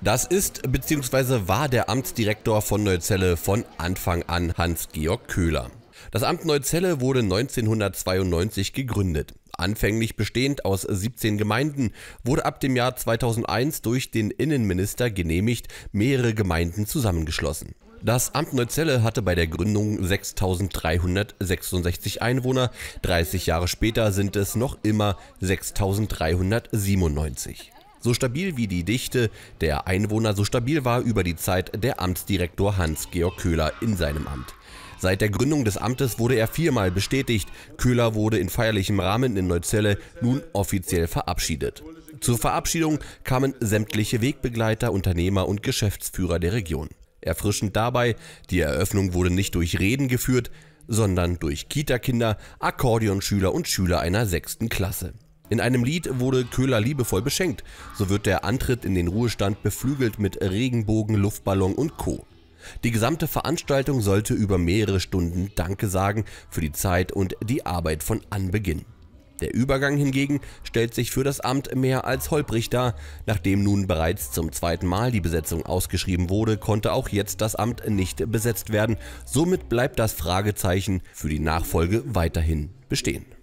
Das ist bzw. war der Amtsdirektor von Neuzelle von Anfang an Hans-Georg Köhler. Das Amt Neuzelle wurde 1992 gegründet. Anfänglich bestehend aus 17 Gemeinden, wurde ab dem Jahr 2001 durch den Innenminister genehmigt mehrere Gemeinden zusammengeschlossen. Das Amt Neuzelle hatte bei der Gründung 6.366 Einwohner, 30 Jahre später sind es noch immer 6.397 so stabil wie die Dichte der Einwohner, so stabil war über die Zeit der Amtsdirektor Hans-Georg Köhler in seinem Amt. Seit der Gründung des Amtes wurde er viermal bestätigt. Köhler wurde in feierlichem Rahmen in Neuzelle nun offiziell verabschiedet. Zur Verabschiedung kamen sämtliche Wegbegleiter, Unternehmer und Geschäftsführer der Region. Erfrischend dabei, die Eröffnung wurde nicht durch Reden geführt, sondern durch Kitakinder, Akkordeonschüler und Schüler einer sechsten Klasse. In einem Lied wurde Köhler liebevoll beschenkt, so wird der Antritt in den Ruhestand beflügelt mit Regenbogen, Luftballon und Co. Die gesamte Veranstaltung sollte über mehrere Stunden Danke sagen für die Zeit und die Arbeit von Anbeginn. Der Übergang hingegen stellt sich für das Amt mehr als holprig dar. Nachdem nun bereits zum zweiten Mal die Besetzung ausgeschrieben wurde, konnte auch jetzt das Amt nicht besetzt werden. Somit bleibt das Fragezeichen für die Nachfolge weiterhin bestehen.